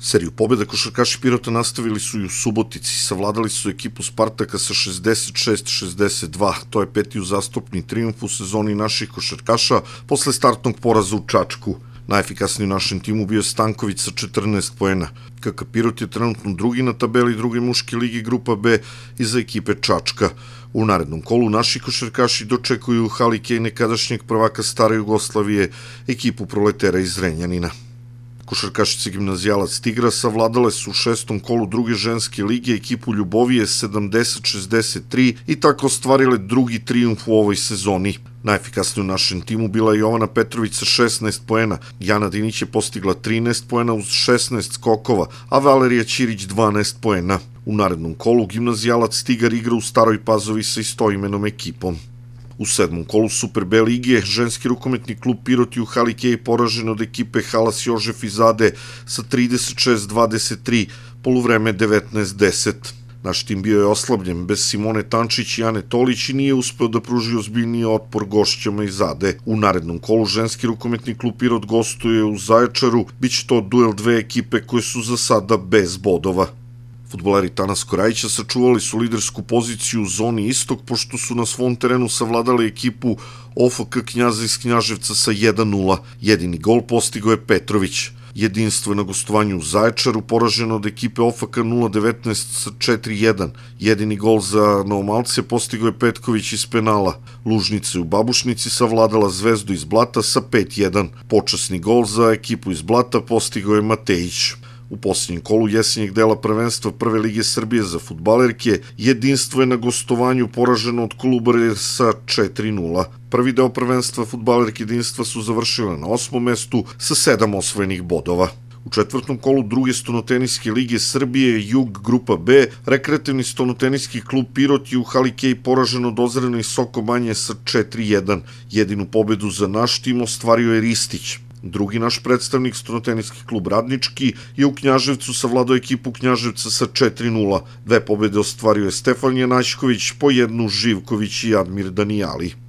Seriju pobjeda košarkaši Pirota nastavili su i u Subotici. Savladali su ekipu Spartaka sa 66-62. To je peti uzastopni triumf u sezoni naših košarkaša posle startnog poraza u Čačku. Najefikasniji u našem timu bio je Stanković sa 14 poena. KK Pirot je trenutno drugi na tabeli druge muške ligi grupa B iza ekipe Čačka. U narednom kolu naši košarkaši dočekuju i nekadašnjeg prvaka stare Jugoslavije, ekipu proletera iz Renjanina. Košarkašice gimnazijalac Tigra savladale su u šestom kolu druge ženske lige ekipu Ljubovije 70-63 i tako ostvarile drugi trijumf u ovoj sezoni. Najefikasnija u našem timu bila je Jovana Petrović sa 16 poena, Jana Dinić je postigla 13 poena uz 16 skokova, a Valerija Ćirić 12 poena. U narednom kolu gimnazijalac Tigar igra u Staroj Pazovi sa istoimenom ekipom. U sedmom kolu Super B lige ženski rukometni klub Piroti u Halike je poražen od ekipe Halas Jožef i Zade sa 36-23, poluvreme 19-10. Naš tim bio je oslabljen bez Simone Tančić i Ane Tolić i nije uspeo da pruži ozbiljniji otpor gošćama iz zade. U narednom kolu ženski rukometni klub Pirot gostuje u Zaječaru, bit će to duel dve ekipe koje su za sada bez bodova. Futbolari Tanas Korajića sačuvali su lidersku poziciju u zoni istog pošto su na svom terenu savladali ekipu OFK Knjaza iz Knjaževca sa 1-0. Jedini gol postigo je Petrović. Jedinstvo je na gostovanju u Zaječaru poraženo od ekipe OFK 0-19 sa 4-1. Jedini gol za Novomalce postigo je Petković iz penala. Lužnica u Babušnici savladala Zvezdu iz Blata sa 5-1. Počasni gol za ekipu iz Blata postigo je Matejić. U posljednjem kolu jesenjeg dela prvenstva Prve lige Srbije za futbalerke jedinstvo je na gostovanju poraženo od kluba sa 4-0. Prvi deo prvenstva futbalerke jedinstva su završile na osmom mestu sa sedam osvojenih bodova. U četvrtom kolu druge stonoteniske lige Srbije Jug Grupa B, rekreativni stonoteniski klub Pirot je u Halikej poražen od i Soko Banje sa 4-1. Jedinu pobedu za naš tim ostvario je Ristić. Drugi naš predstavnik, stroteniski klub Radnički, je u Knjaževcu savladao ekipu Knjaževca sa 4-0. Dve pobede ostvario je Stefan Janašković, po jednu Živković i Admir Danijali.